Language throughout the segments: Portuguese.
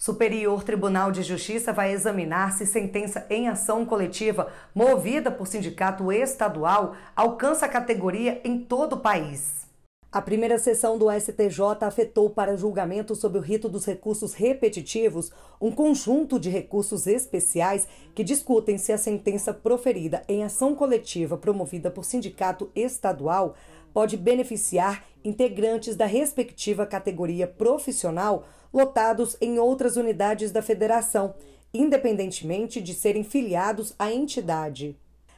Superior Tribunal de Justiça vai examinar se sentença em ação coletiva movida por sindicato estadual alcança a categoria em todo o país. A primeira sessão do STJ afetou para julgamento sobre o rito dos recursos repetitivos um conjunto de recursos especiais que discutem se a sentença proferida em ação coletiva promovida por sindicato estadual pode beneficiar integrantes da respectiva categoria profissional lotados em outras unidades da federação, independentemente de serem filiados à entidade.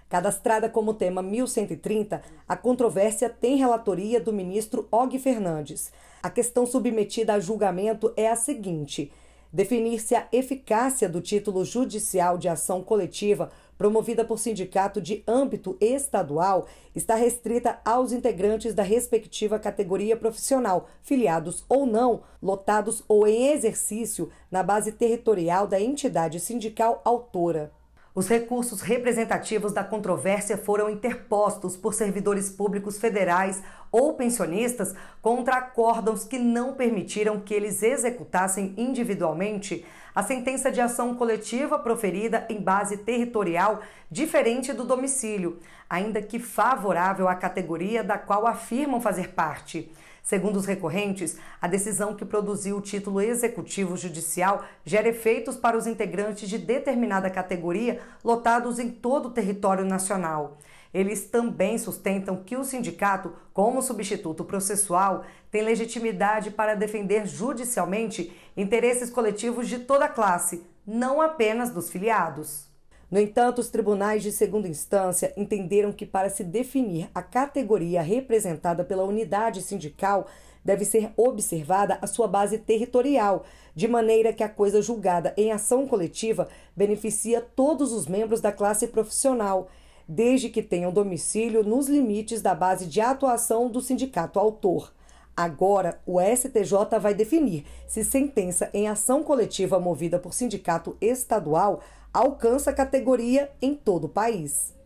Cadastrada como tema 1130, a controvérsia tem relatoria do ministro Og Fernandes. A questão submetida a julgamento é a seguinte: definir se a eficácia do título judicial de ação coletiva promovida por sindicato de âmbito estadual, está restrita aos integrantes da respectiva categoria profissional, filiados ou não, lotados ou em exercício na base territorial da entidade sindical autora. Os recursos representativos da controvérsia foram interpostos por servidores públicos federais ou pensionistas contra acórdãos que não permitiram que eles executassem individualmente a sentença de ação coletiva proferida em base territorial diferente do domicílio, ainda que favorável à categoria da qual afirmam fazer parte. Segundo os recorrentes, a decisão que produziu o título executivo judicial gera efeitos para os integrantes de determinada categoria lotados em todo o território nacional. Eles também sustentam que o sindicato, como substituto processual, tem legitimidade para defender judicialmente interesses coletivos de toda a classe, não apenas dos filiados. No entanto, os tribunais de segunda instância entenderam que, para se definir a categoria representada pela unidade sindical, deve ser observada a sua base territorial, de maneira que a coisa julgada em ação coletiva beneficia todos os membros da classe profissional desde que tenham domicílio nos limites da base de atuação do sindicato autor. Agora, o STJ vai definir se sentença em ação coletiva movida por sindicato estadual alcança a categoria em todo o país.